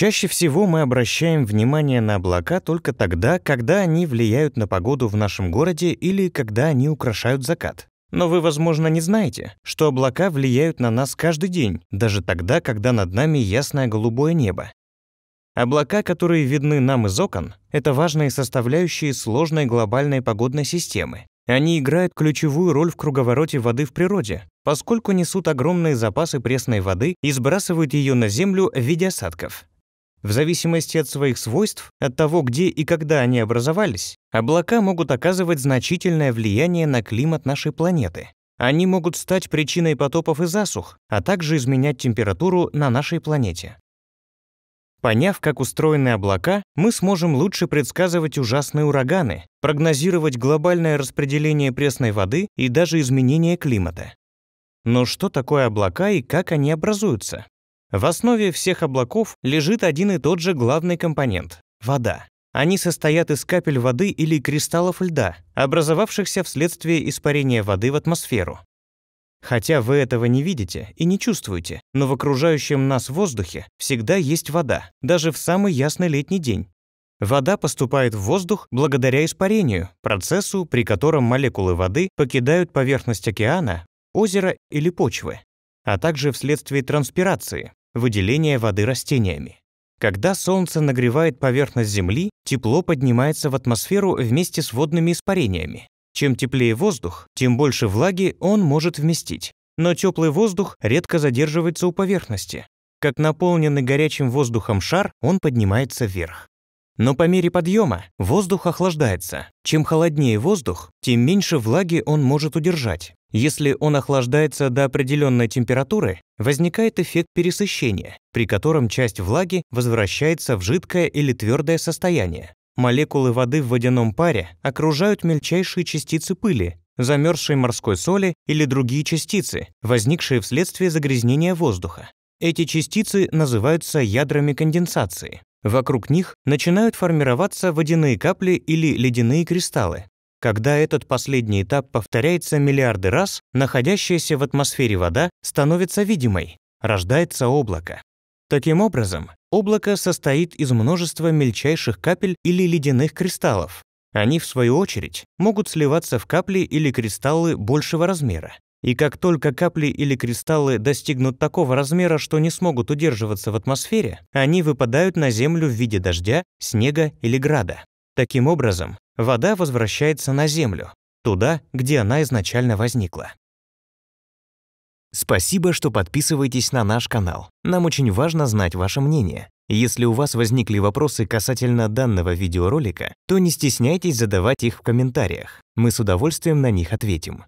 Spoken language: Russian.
Чаще всего мы обращаем внимание на облака только тогда, когда они влияют на погоду в нашем городе или когда они украшают закат. Но вы, возможно, не знаете, что облака влияют на нас каждый день, даже тогда, когда над нами ясное голубое небо. Облака, которые видны нам из окон, это важные составляющие сложной глобальной погодной системы. Они играют ключевую роль в круговороте воды в природе, поскольку несут огромные запасы пресной воды и сбрасывают ее на землю в виде осадков. В зависимости от своих свойств, от того, где и когда они образовались, облака могут оказывать значительное влияние на климат нашей планеты. Они могут стать причиной потопов и засух, а также изменять температуру на нашей планете. Поняв, как устроены облака, мы сможем лучше предсказывать ужасные ураганы, прогнозировать глобальное распределение пресной воды и даже изменение климата. Но что такое облака и как они образуются? В основе всех облаков лежит один и тот же главный компонент — вода. Они состоят из капель воды или кристаллов льда, образовавшихся вследствие испарения воды в атмосферу. Хотя вы этого не видите и не чувствуете, но в окружающем нас воздухе всегда есть вода, даже в самый ясный летний день. Вода поступает в воздух благодаря испарению, процессу, при котором молекулы воды покидают поверхность океана, озера или почвы, а также вследствие транспирации, выделение воды растениями. Когда солнце нагревает поверхность Земли, тепло поднимается в атмосферу вместе с водными испарениями. Чем теплее воздух, тем больше влаги он может вместить. Но теплый воздух редко задерживается у поверхности. Как наполненный горячим воздухом шар, он поднимается вверх. Но по мере подъема воздух охлаждается. Чем холоднее воздух, тем меньше влаги он может удержать. Если он охлаждается до определенной температуры, возникает эффект пересыщения, при котором часть влаги возвращается в жидкое или твердое состояние. Молекулы воды в водяном паре окружают мельчайшие частицы пыли, замерзшей морской соли или другие частицы, возникшие вследствие загрязнения воздуха. Эти частицы называются ядрами конденсации. Вокруг них начинают формироваться водяные капли или ледяные кристаллы, когда этот последний этап повторяется миллиарды раз, находящаяся в атмосфере вода становится видимой, рождается облако. Таким образом, облако состоит из множества мельчайших капель или ледяных кристаллов. Они, в свою очередь, могут сливаться в капли или кристаллы большего размера. И как только капли или кристаллы достигнут такого размера, что не смогут удерживаться в атмосфере, они выпадают на Землю в виде дождя, снега или града. Таким образом, вода возвращается на Землю, туда, где она изначально возникла. Спасибо, что подписываетесь на наш канал. Нам очень важно знать ваше мнение. Если у вас возникли вопросы касательно данного видеоролика, то не стесняйтесь задавать их в комментариях. Мы с удовольствием на них ответим.